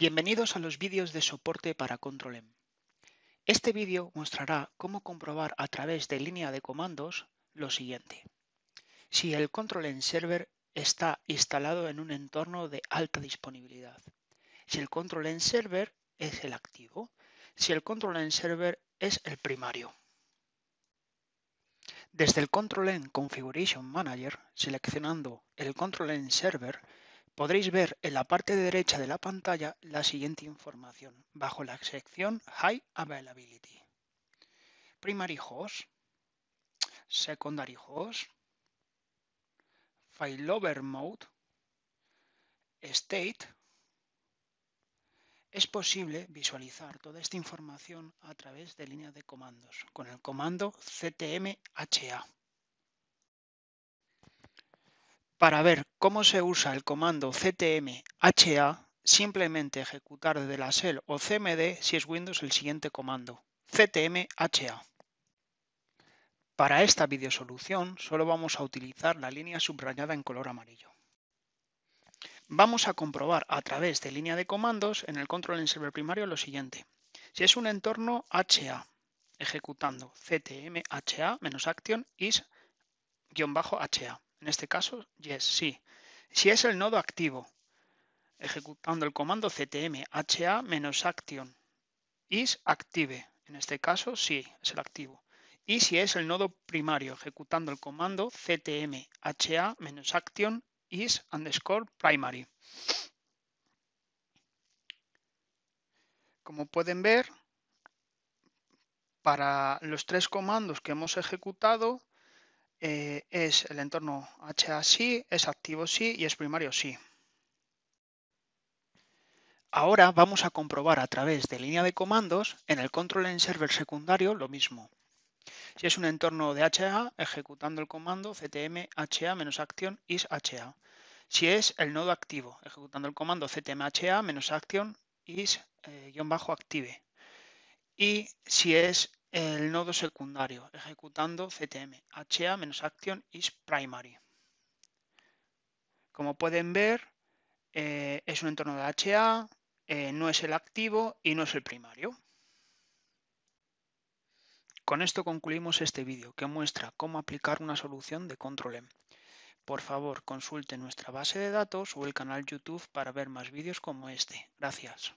Bienvenidos a los vídeos de soporte para control Este vídeo mostrará cómo comprobar a través de línea de comandos lo siguiente. Si el control en Server está instalado en un entorno de alta disponibilidad. Si el control en Server es el activo. Si el control en Server es el primario. Desde el control en Configuration Manager, seleccionando el control en Server, podréis ver en la parte derecha de la pantalla la siguiente información, bajo la sección High Availability. Primary Host, Secondary Host, Over Mode, State. Es posible visualizar toda esta información a través de línea de comandos con el comando ctmha. Para ver cómo se usa el comando ctm-ha, simplemente ejecutar desde la shell o cmd si es Windows el siguiente comando, ctm-ha. Para esta videosolución solo vamos a utilizar la línea subrayada en color amarillo. Vamos a comprobar a través de línea de comandos en el control en server primario lo siguiente. Si es un entorno HA, ejecutando ctm-ha-action is-ha en este caso yes, sí. Si es el nodo activo, ejecutando el comando ctm ha-action is active, en este caso sí, es el activo. Y si es el nodo primario, ejecutando el comando ctm ha-action is underscore primary. Como pueden ver, para los tres comandos que hemos ejecutado, eh, es el entorno HA sí, es activo sí y es primario sí. Ahora vamos a comprobar a través de línea de comandos en el control en server secundario lo mismo. Si es un entorno de HA, ejecutando el comando ctm HA-action is HA. Si es el nodo activo, ejecutando el comando ctm HA-action is-active. Eh, y si es el nodo secundario, ejecutando ctm ha-action is primary. Como pueden ver, eh, es un entorno de HA, eh, no es el activo y no es el primario. Con esto concluimos este vídeo que muestra cómo aplicar una solución de Control-M. Por favor, consulte nuestra base de datos o el canal YouTube para ver más vídeos como este. Gracias.